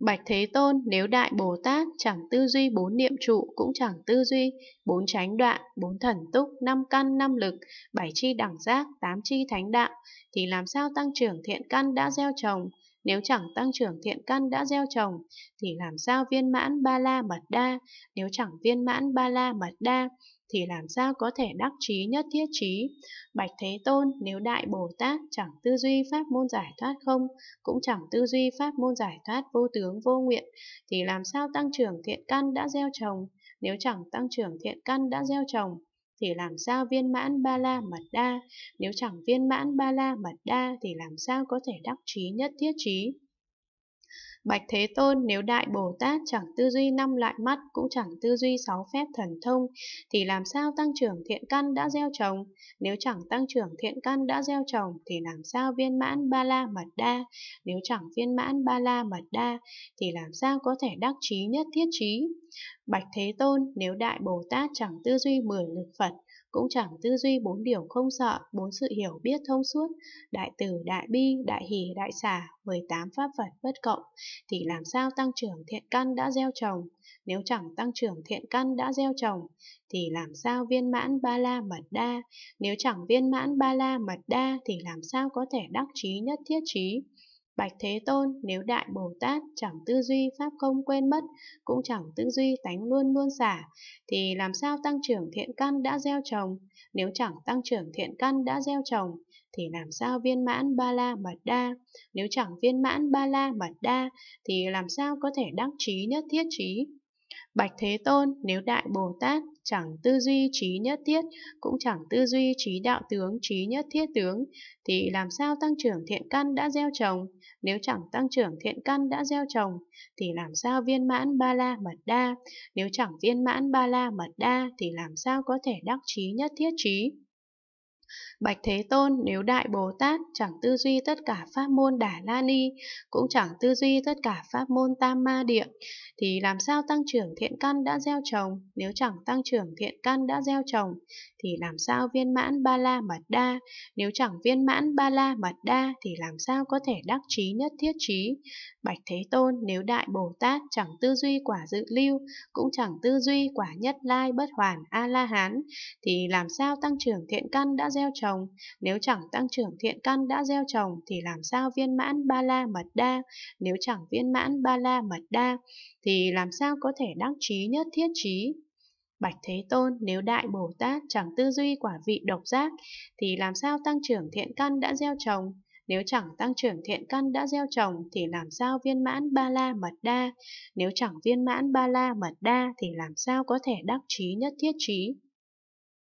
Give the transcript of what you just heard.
Bạch Thế Tôn nếu Đại Bồ Tát chẳng tư duy bốn niệm trụ cũng chẳng tư duy bốn chánh đoạn, bốn thần túc, năm căn, năm lực, bảy chi đẳng giác, tám chi thánh đạo, thì làm sao tăng trưởng thiện căn đã gieo trồng? Nếu chẳng tăng trưởng thiện căn đã gieo trồng, thì làm sao viên mãn ba la mật đa? Nếu chẳng viên mãn ba la mật đa, thì làm sao có thể đắc trí nhất thiết trí. Bạch Thế Tôn, nếu Đại Bồ Tát chẳng tư duy pháp môn giải thoát không, cũng chẳng tư duy pháp môn giải thoát vô tướng vô nguyện, thì làm sao tăng trưởng thiện căn đã gieo trồng? Nếu chẳng tăng trưởng thiện căn đã gieo trồng, thì làm sao viên mãn ba la mật đa? Nếu chẳng viên mãn ba la mật đa thì làm sao có thể đắc trí nhất thiết trí? Bạch Thế Tôn nếu Đại Bồ Tát chẳng tư duy năm loại mắt cũng chẳng tư duy sáu phép thần thông thì làm sao tăng trưởng thiện căn đã gieo trồng? Nếu chẳng tăng trưởng thiện căn đã gieo trồng thì làm sao viên mãn ba la mật đa? Nếu chẳng viên mãn ba la mật đa thì làm sao có thể đắc trí nhất thiết trí? Bạch Thế Tôn nếu Đại Bồ Tát chẳng tư duy mười lực Phật cũng chẳng tư duy bốn điều không sợ, bốn sự hiểu biết thông suốt, đại từ, đại bi, đại hỷ, đại xả, 18 pháp Phật bất cộng, thì làm sao tăng trưởng thiện căn đã gieo trồng? Nếu chẳng tăng trưởng thiện căn đã gieo trồng, thì làm sao viên mãn ba la mật đa? Nếu chẳng viên mãn ba la mật đa, thì làm sao có thể đắc trí nhất thiết trí? Bạch Thế Tôn nếu Đại Bồ Tát chẳng tư duy Pháp không quên mất, cũng chẳng tư duy tánh luôn luôn xả, thì làm sao tăng trưởng thiện căn đã gieo trồng? Nếu chẳng tăng trưởng thiện căn đã gieo trồng, thì làm sao viên mãn ba la mật đa? Nếu chẳng viên mãn ba la mật đa, thì làm sao có thể đắc trí nhất thiết trí? Bạch Thế Tôn, nếu Đại Bồ Tát chẳng tư duy trí nhất thiết, cũng chẳng tư duy trí đạo tướng, trí nhất thiết tướng, thì làm sao tăng trưởng thiện căn đã gieo trồng? Nếu chẳng tăng trưởng thiện căn đã gieo trồng, thì làm sao viên mãn ba la mật đa? Nếu chẳng viên mãn ba la mật đa, thì làm sao có thể đắc trí nhất thiết trí? Bạch Thế Tôn nếu Đại Bồ Tát chẳng tư duy tất cả pháp môn Đà La Ni, cũng chẳng tư duy tất cả pháp môn Tam Ma Điện thì làm sao tăng trưởng thiện căn đã gieo trồng, nếu chẳng tăng trưởng thiện căn đã gieo trồng, thì làm sao viên mãn Ba La Mật Đa, nếu chẳng viên mãn Ba La Mật Đa thì làm sao có thể đắc trí nhất thiết trí. Bạch Thế Tôn nếu Đại Bồ Tát chẳng tư duy quả dự lưu, cũng chẳng tư duy quả nhất lai bất hoàn A-la-hán, thì làm sao tăng trưởng thiện căn đã gieo trồng, nếu chẳng tăng trưởng thiện căn đã gieo trồng thì làm sao viên mãn ba la mật đa, nếu chẳng viên mãn ba la mật đa thì làm sao có thể đắc trí nhất thiết trí. Bạch Thế Tôn, nếu Đại Bồ Tát chẳng tư duy quả vị độc giác, thì làm sao tăng trưởng thiện căn đã gieo trồng? Nếu chẳng tăng trưởng thiện căn đã gieo trồng, thì làm sao viên mãn ba la mật đa? Nếu chẳng viên mãn ba la mật đa, thì làm sao có thể đắc trí nhất thiết trí?